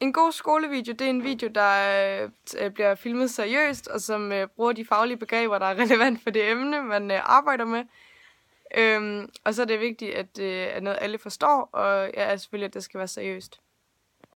En god skolevideo, det er en video, der øh, bliver filmet seriøst, og som øh, bruger de faglige begreber, der er relevant for det emne, man øh, arbejder med. Øhm, og så er det vigtigt, at det øh, er noget, alle forstår, og ja, selvfølgelig, at det skal være seriøst.